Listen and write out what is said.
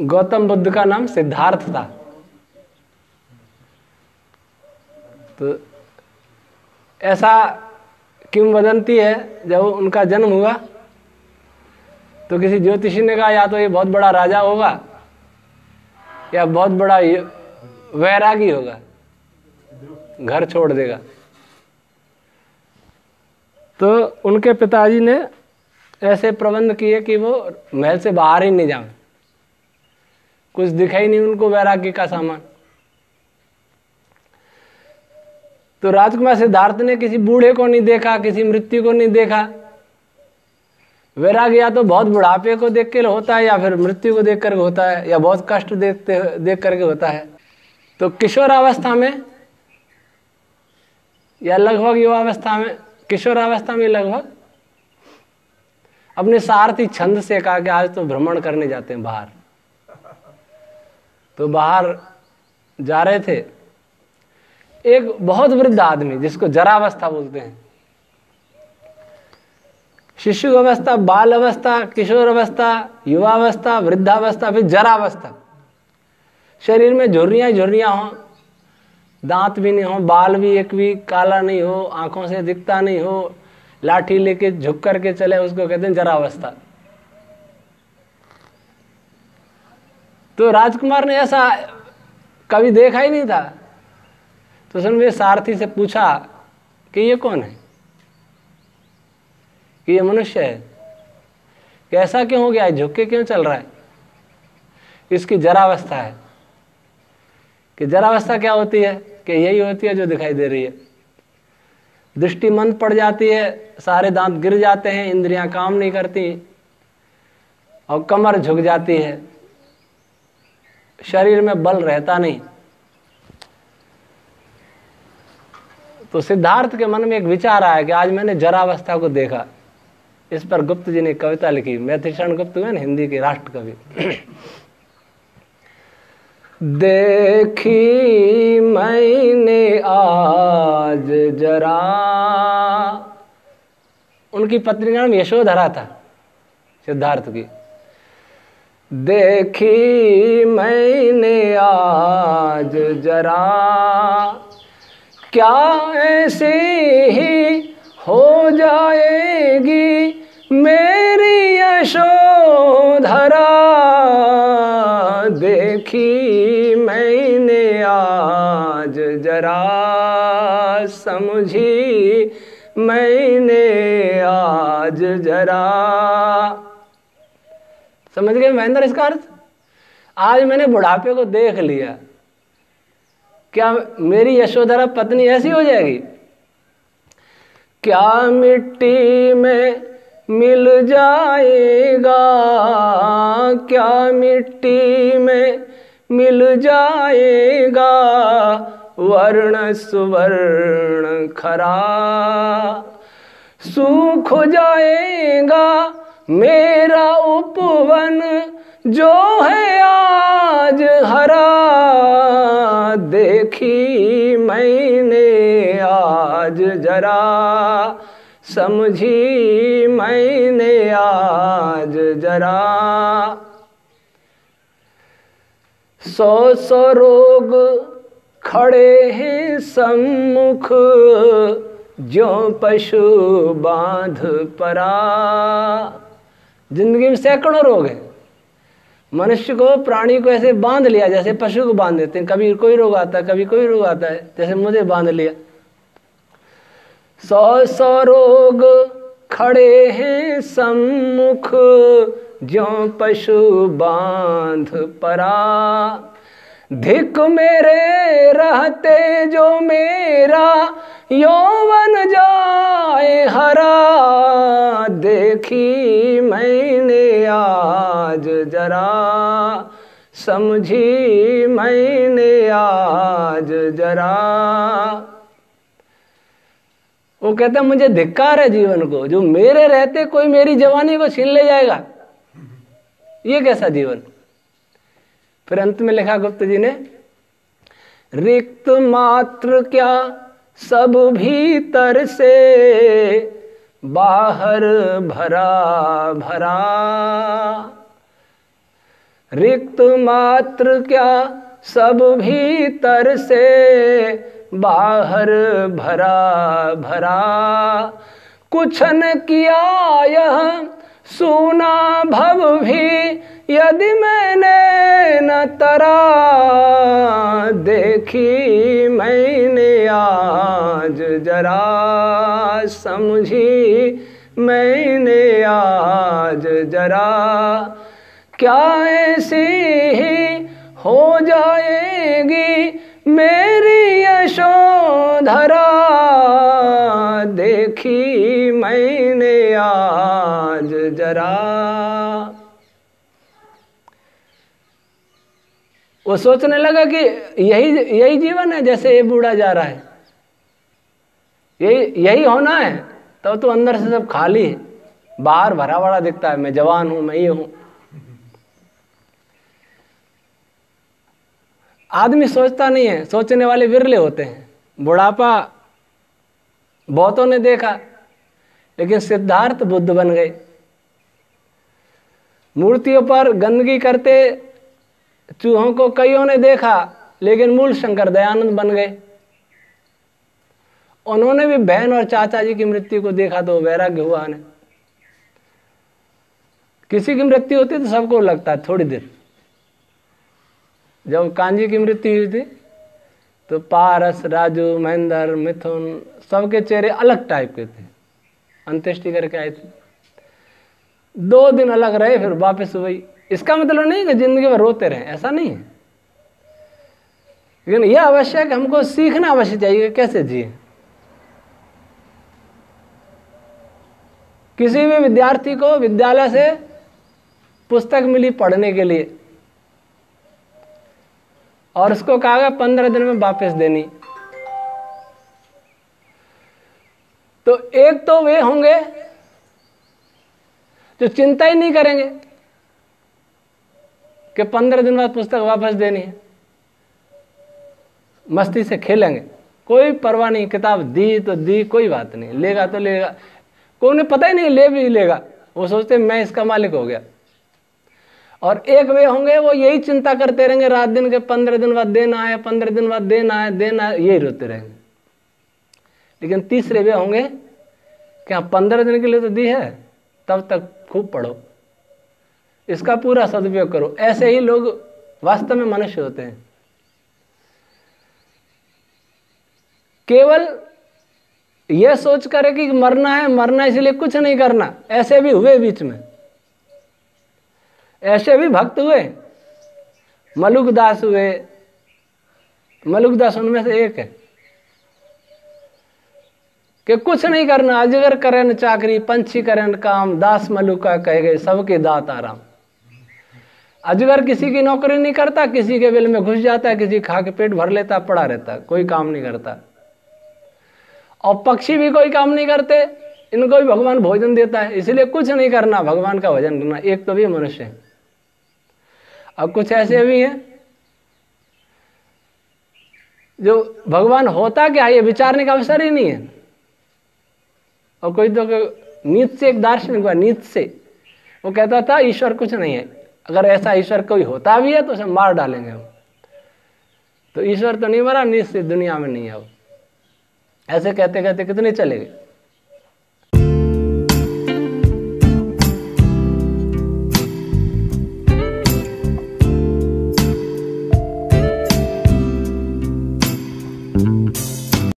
गौतम बुद्ध का नाम सिद्धार्थ था तो ऐसा किंवदंती है जब उनका जन्म हुआ तो किसी ज्योतिषी ने कहा या तो ये बहुत बड़ा राजा होगा या बहुत बड़ा वैरागी होगा घर छोड़ देगा तो उनके पिताजी ने ऐसे प्रबंध किए कि वो महल से बाहर ही नहीं जाए कुछ दिखा ही नहीं उनको वैराग्य का सामान तो राजकुमार सिद्धार्थ ने किसी बूढ़े को नहीं देखा किसी मृत्यु को नहीं देखा वैराग्य या तो बहुत बुढ़ापे को देख के होता है या फिर मृत्यु को देख करके होता है या बहुत कष्ट देखते देख करके होता है तो किशोरावस्था में या लगभग युवावस्था में किशोरावस्था में लगभग अपने सारथी छंद से कहा कि आज तो भ्रमण करने जाते हैं बाहर तो बाहर जा रहे थे एक बहुत वृद्ध आदमी जिसको जरावस्था बोलते हैं शिशु अवस्था बाल अवस्था किशोर अवस्था युवा अवस्था वृद्धावस्था फिर जरावस्था शरीर में झुर्रियाँ झुर्रियाँ हों दांत भी नहीं हो बाल भी एक भी काला नहीं हो आंखों से दिखता नहीं हो लाठी लेके झुक करके चले उसको कहते हैं जरावस्था तो राजकुमार ने ऐसा कभी देखा ही नहीं था तो उसने वे सारथी से पूछा कि ये कौन है कि ये मनुष्य है कैसा ऐसा क्यों हो गया झुक के क्यों चल रहा है इसकी जरावस्था है कि जरावस्था क्या होती है कि यही होती है जो दिखाई दे रही है दृष्टि मंद पड़ जाती है सारे दांत गिर जाते हैं इंद्रियां काम नहीं करती और कमर झुक जाती है शरीर में बल रहता नहीं तो सिद्धार्थ के मन में एक विचार आया कि आज मैंने जरावस्था को देखा इस पर गुप्त जी ने कविता लिखी मैथिषण गुप्त हुए ना हिंदी के राष्ट्र कवि देखी मैंने आज जरा उनकी पत्नी नाम यशोधरा था सिद्धार्थ की देखी मैंने आज जरा क्या ऐसे ही हो जाएगी मेरी यशोधरा देखी मैंने आज जरा समझी मैंने आज जरा समझ गए महेंद्र इसका अर्थ आज मैंने बुढ़ापे को देख लिया क्या मेरी यशोधरा पत्नी ऐसी हो जाएगी क्या मिट्टी में मिल जाएगा क्या मिट्टी में मिल जाएगा वर्ण सुवर्ण खरा सूख जाएगा मेरा उपवन जो है आज हरा देखी मैंने आज जरा समझी मैंने आज जरा सौ सौ रोग खड़े हैं सम्मुख जो पशु बांध परा जिंदगी में सैकड़ों रोग है मनुष्य को प्राणी को ऐसे बांध लिया जैसे पशु को बांध देते हैं कभी कोई रोग आता है कभी कोई रोग आता है जैसे मुझे बांध लिया सौ सौ रोग खड़े हैं सम्मुख जो पशु बांध परा धिक मेरे रहते जो मेरा यौवन जाए हरा देखी मैंने आज जरा समझी मैंने आज जरा वो कहता मुझे धिक्कार है जीवन को जो मेरे रहते कोई मेरी जवानी को छीन ले जाएगा ये कैसा जीवन फिर अंत में लिखा गुप्त जी ने रिक्त मात्र क्या सब भीतर से बाहर भरा भरा रिक्त मात्र क्या सब भीतर से बाहर भरा भरा कुछ न किया यह सुना भव भी यदि मैंने न तरा देखी मैंने आज जरा समझी मैंने आज जरा क्या ऐसी ही हो जाएगी मेरी यशोधरा देखी मैंने आज जरा वो सोचने लगा कि यही यही जीवन है जैसे ये बूढ़ा जा रहा है यही यही होना है तो तो अंदर से सब खाली है बाहर भरा भरा दिखता है मैं जवान हूं मैं ये हूं आदमी सोचता नहीं है सोचने वाले विरले होते हैं बुढ़ापा बहुतों ने देखा लेकिन सिद्धार्थ बुद्ध बन गए मूर्तियों पर गंदगी करते चूहों को कईयों ने देखा लेकिन मूल शंकर दयानंद बन गए उन्होंने भी बहन और चाचा जी की मृत्यु को देखा तो वैराग्य हुआ ने किसी की मृत्यु होती तो सबको लगता है थोड़ी देर जब कांजी की मृत्यु हुई थी तो पारस राजू महेंद्र मिथुन सबके चेहरे अलग टाइप के थे अंत्येष्टि करके आए थे दो दिन अलग रहे फिर वापस वही इसका मतलब नहीं कि जिंदगी में रोते रहें ऐसा नहीं है लेकिन यह आवश्यक हमको सीखना अवश्य चाहिए कैसे जिए किसी भी विद्यार्थी को विद्यालय से पुस्तक मिली पढ़ने के लिए और उसको कहा गया पंद्रह दिन में वापस देनी तो एक तो वे होंगे जो चिंता ही नहीं करेंगे कि पंद्रह दिन बाद पुस्तक वापस देनी है मस्ती से खेलेंगे कोई परवाह नहीं किताब दी तो दी कोई बात नहीं लेगा तो लेगा को उन्हें पता ही नहीं ले भी लेगा वो सोचते मैं इसका मालिक हो गया और एक वे होंगे वो यही चिंता करते रहेंगे रात दिन के पंद्रह दिन बाद देना है पंद्रह दिन बाद देना है देना है यही रोते रहेंगे लेकिन तीसरे वे होंगे क्या पंद्रह दिन के लिए तो दी है तब तक खूब पढ़ो इसका पूरा सदुपयोग करो ऐसे ही लोग वास्तव में मनुष्य होते हैं केवल यह सोच करे कि मरना है मरना इसलिए कुछ नहीं करना ऐसे भी हुए बीच में ऐसे भी भक्त हुए मलुकदास हुए मलुकदास उनमें से एक है कि कुछ नहीं करना अजगर करें चाकरी पंछी करें काम दास मलुका कह गए सबके दात आराम अजगर किसी की नौकरी नहीं करता किसी के बिल में घुस जाता है किसी खा के पेट भर लेता पड़ा रहता कोई काम नहीं करता और पक्षी भी कोई काम नहीं करते इनको भी भगवान भोजन देता है इसलिए कुछ नहीं करना भगवान का भजन करना एक तो भी मनुष्य है अब कुछ ऐसे भी हैं जो भगवान होता क्या ये विचारने का अवसर ही नहीं है और कोई तो नीत से एक दार्शनिक हुआ नीत से वो कहता था ईश्वर कुछ नहीं है अगर ऐसा ईश्वर कोई होता भी है तो उसे मार डालेंगे हम तो ईश्वर तो नहीं मरा निश्चित दुनिया में नहीं है वो ऐसे कहते कहते कितने चले गए